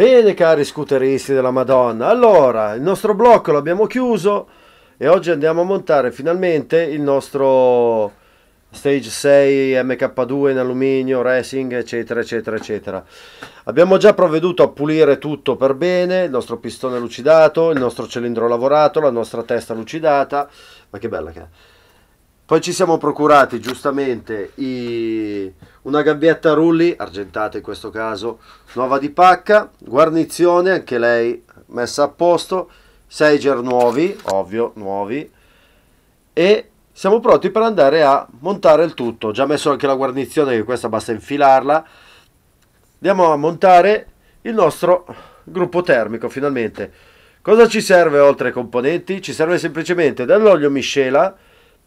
Bene cari scooteristi della Madonna, allora il nostro blocco l'abbiamo chiuso e oggi andiamo a montare finalmente il nostro Stage 6 MK2 in alluminio, racing eccetera eccetera eccetera. Abbiamo già provveduto a pulire tutto per bene, il nostro pistone lucidato, il nostro cilindro lavorato, la nostra testa lucidata, ma che bella che è. Poi ci siamo procurati giustamente i... una gabbietta rulli, argentata in questo caso, nuova di pacca, guarnizione, anche lei messa a posto, Seiger nuovi, ovvio, nuovi, e siamo pronti per andare a montare il tutto. Ho già messo anche la guarnizione, che questa basta infilarla. Andiamo a montare il nostro gruppo termico finalmente. Cosa ci serve oltre ai componenti? Ci serve semplicemente dell'olio miscela,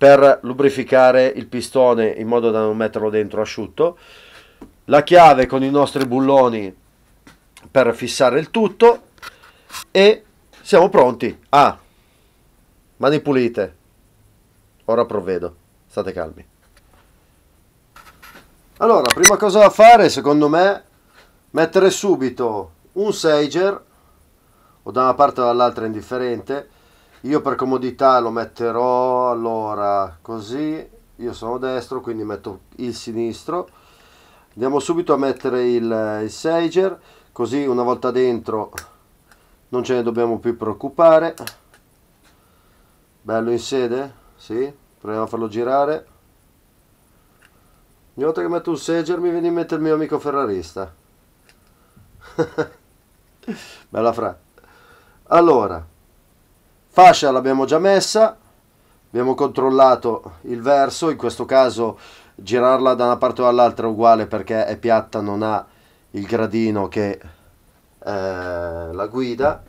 per lubrificare il pistone in modo da non metterlo dentro asciutto, la chiave con i nostri bulloni per fissare il tutto e siamo pronti a ah, mani pulite. Ora provvedo, state calmi. Allora, prima cosa da fare, secondo me, mettere subito un Sager o da una parte o dall'altra indifferente io per comodità lo metterò allora così, io sono destro quindi metto il sinistro. Andiamo subito a mettere il, il Sager, così una volta dentro non ce ne dobbiamo più preoccupare. Bello in sede? Sì, proviamo a farlo girare. Ogni volta che metto un Sager mi viene in mente il mio amico ferrarista. Bella fra. Allora, Fascia l'abbiamo già messa, abbiamo controllato il verso, in questo caso girarla da una parte o dall'altra è uguale perché è piatta, non ha il gradino che eh, la guida.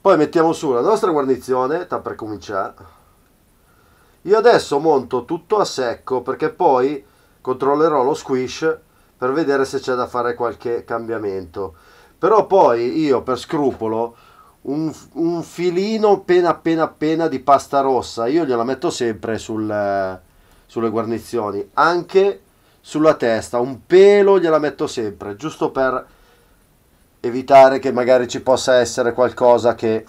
Poi mettiamo su la nostra guarnizione, per cominciare. Io adesso monto tutto a secco perché poi controllerò lo squish per vedere se c'è da fare qualche cambiamento. Però poi io per scrupolo un, un, filino appena appena appena di pasta rossa. Io gliela metto sempre sul, eh, sulle guarnizioni, anche sulla testa, un pelo gliela metto sempre, giusto per evitare che magari ci possa essere qualcosa che,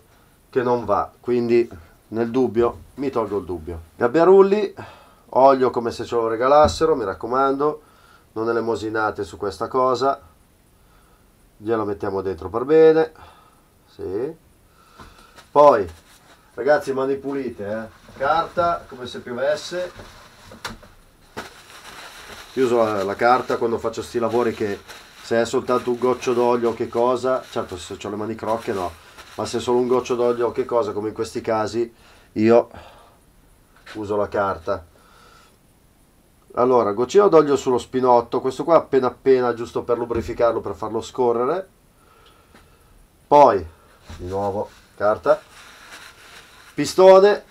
che non va. Quindi nel dubbio mi tolgo il dubbio. Gabbiarulli, olio come se ce lo regalassero, mi raccomando, non elemosinate su questa cosa. Glielo mettiamo dentro per bene. Sì. Poi, ragazzi, mani pulite, eh? carta come se piovesse. Io uso la, la carta quando faccio questi lavori che se è soltanto un goccio d'olio o che cosa, certo se ho le mani crocche no, ma se è solo un goccio d'olio o che cosa, come in questi casi, io uso la carta. Allora, goccino d'olio sullo spinotto, questo qua appena appena, giusto per lubrificarlo, per farlo scorrere. Poi, di nuovo, carta, pistone,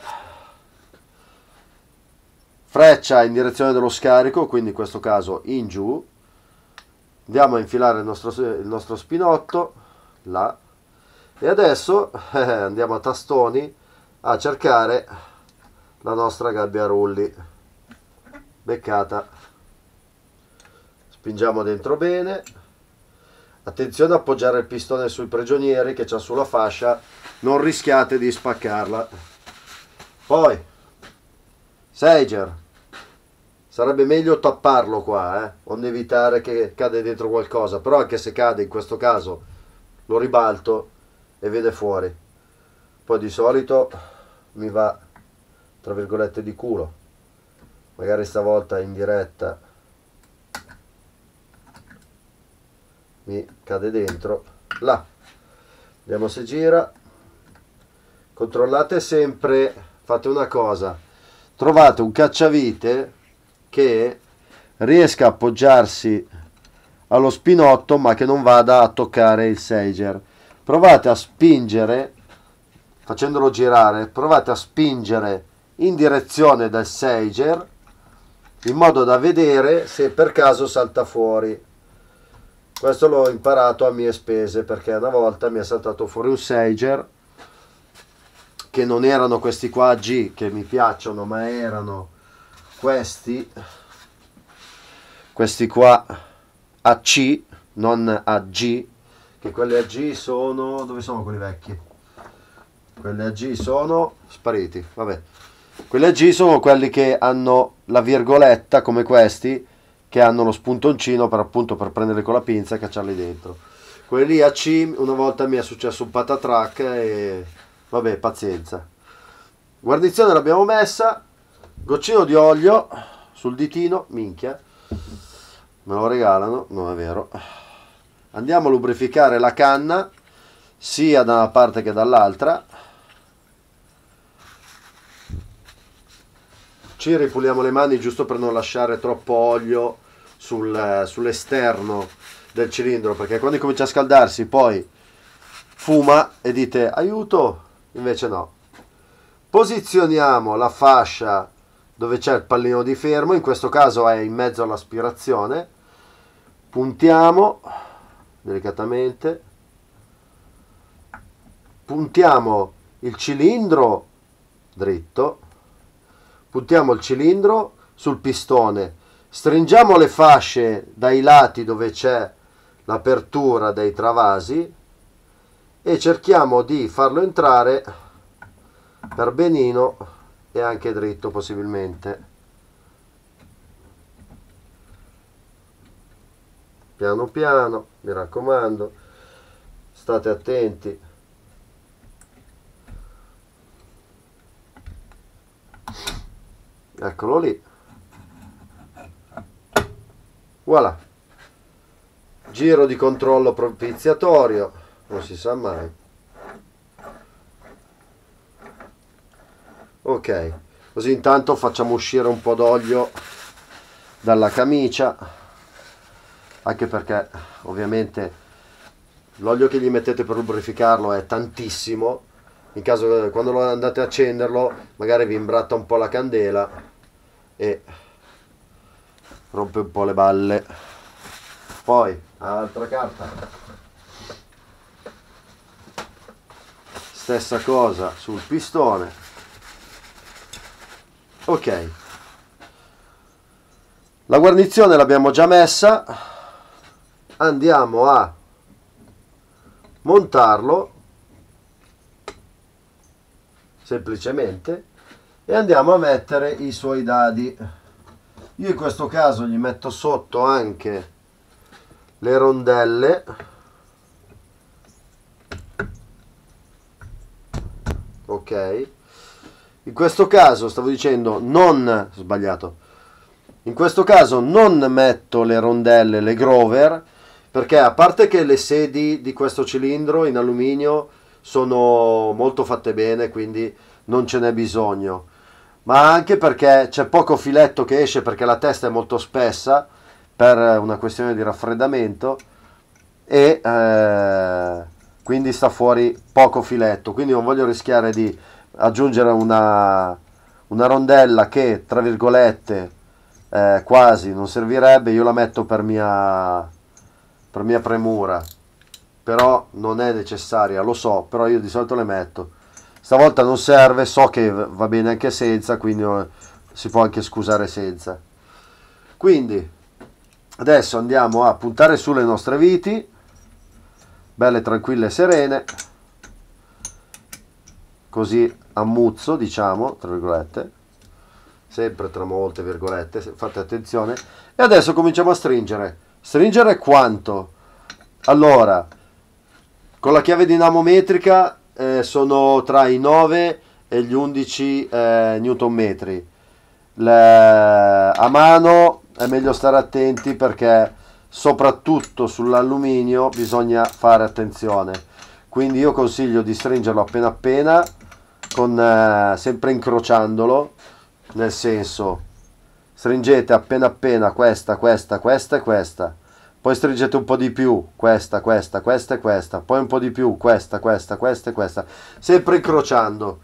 freccia in direzione dello scarico, quindi in questo caso in giù, andiamo a infilare il nostro, il nostro spinotto, là, e adesso eh, andiamo a tastoni a cercare la nostra gabbia rulli, beccata, spingiamo dentro bene, Attenzione ad appoggiare il pistone sui prigionieri che c'è sulla fascia, non rischiate di spaccarla. Poi, Seiger, sarebbe meglio tapparlo qua, eh, onde evitare che cade dentro qualcosa, però anche se cade in questo caso lo ribalto e vede fuori. Poi di solito mi va, tra virgolette, di culo. Magari stavolta in diretta mi cade dentro là vediamo se gira controllate sempre fate una cosa trovate un cacciavite che riesca a appoggiarsi allo spinotto ma che non vada a toccare il Seiger provate a spingere facendolo girare provate a spingere in direzione del Seiger in modo da vedere se per caso salta fuori questo l'ho imparato a mie spese perché una volta mi è saltato fuori un Seiger che non erano questi qua G che mi piacciono ma erano questi questi qua a C non a G che quelli a G sono dove sono quelli vecchi? quelli a G sono spariti vabbè quelli G sono quelli che hanno la virgoletta come questi che hanno lo spuntoncino per appunto per prendere con la pinza e cacciarli dentro. Quelli a C una volta mi è successo un patatrack e vabbè pazienza. Guarnizione l'abbiamo messa, goccino di olio sul ditino, minchia, me lo regalano, non è vero. Andiamo a lubrificare la canna sia da una parte che dall'altra ci ripuliamo le mani giusto per non lasciare troppo olio sul, sull'esterno del cilindro perché quando comincia a scaldarsi poi fuma e dite aiuto invece no posizioniamo la fascia dove c'è il pallino di fermo in questo caso è in mezzo all'aspirazione puntiamo delicatamente puntiamo il cilindro dritto puntiamo il cilindro sul pistone, stringiamo le fasce dai lati dove c'è l'apertura dei travasi e cerchiamo di farlo entrare per benino e anche dritto possibilmente. Piano piano, mi raccomando, state attenti. eccolo lì voilà giro di controllo propiziatorio non si sa mai ok così intanto facciamo uscire un po' d'olio dalla camicia anche perché ovviamente l'olio che gli mettete per lubrificarlo è tantissimo in caso quando lo andate a accenderlo magari vi imbratta un po' la candela e rompe un po' le balle. Poi, altra carta. Stessa cosa sul pistone. Ok. La guarnizione l'abbiamo già messa. Andiamo a montarlo semplicemente e andiamo a mettere i suoi dadi io in questo caso gli metto sotto anche le rondelle ok in questo caso stavo dicendo non sbagliato in questo caso non metto le rondelle le grover perché a parte che le sedi di questo cilindro in alluminio sono molto fatte bene quindi non ce n'è bisogno ma anche perché c'è poco filetto che esce perché la testa è molto spessa per una questione di raffreddamento e eh, quindi sta fuori poco filetto quindi non voglio rischiare di aggiungere una, una rondella che tra virgolette eh, quasi non servirebbe io la metto per mia, per mia premura però non è necessaria lo so però io di solito le metto Stavolta non serve, so che va bene anche senza, quindi eh, si può anche scusare senza. Quindi, adesso andiamo a puntare sulle nostre viti, belle, tranquille e serene, così ammuzzo, diciamo, tra virgolette, sempre tra molte virgolette, fate attenzione. E adesso cominciamo a stringere. Stringere quanto? Allora, con la chiave dinamometrica eh, sono tra i 9 e gli 11 eh, newton metri. Le, a mano è meglio stare attenti perché soprattutto sull'alluminio bisogna fare attenzione. Quindi io consiglio di stringerlo appena appena, con, eh, sempre incrociandolo, nel senso stringete appena appena questa, questa, questa e questa poi stringete un po' di più, questa, questa, questa e questa, poi un po' di più, questa, questa, questa e questa, sempre incrociando,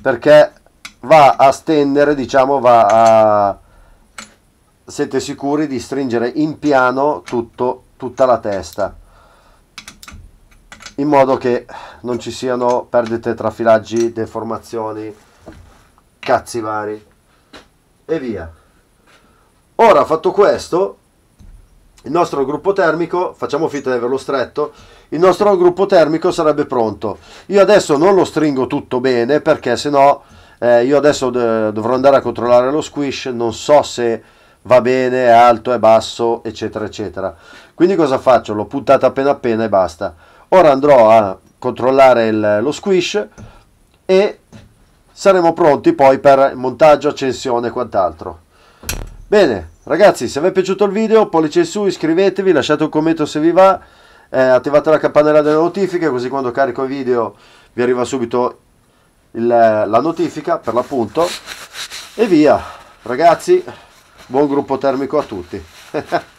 perché va a stendere, diciamo, va a... siete sicuri di stringere in piano tutto, tutta la testa, in modo che non ci siano perdite tra filaggi, deformazioni, cazzi vari, e via. Ora, fatto questo, il nostro gruppo termico, facciamo finta di averlo stretto, il nostro gruppo termico sarebbe pronto. Io adesso non lo stringo tutto bene perché sennò eh, io adesso dovrò andare a controllare lo squish, non so se va bene, è alto, è basso, eccetera, eccetera. Quindi cosa faccio? L'ho puntata appena appena e basta. Ora andrò a controllare il, lo squish e saremo pronti poi per montaggio, accensione e quant'altro. Bene, ragazzi, se vi è piaciuto il video, pollice in su, iscrivetevi, lasciate un commento se vi va, eh, attivate la campanella delle notifiche, così quando carico i video vi arriva subito il, la notifica, per l'appunto, e via. Ragazzi, buon gruppo termico a tutti.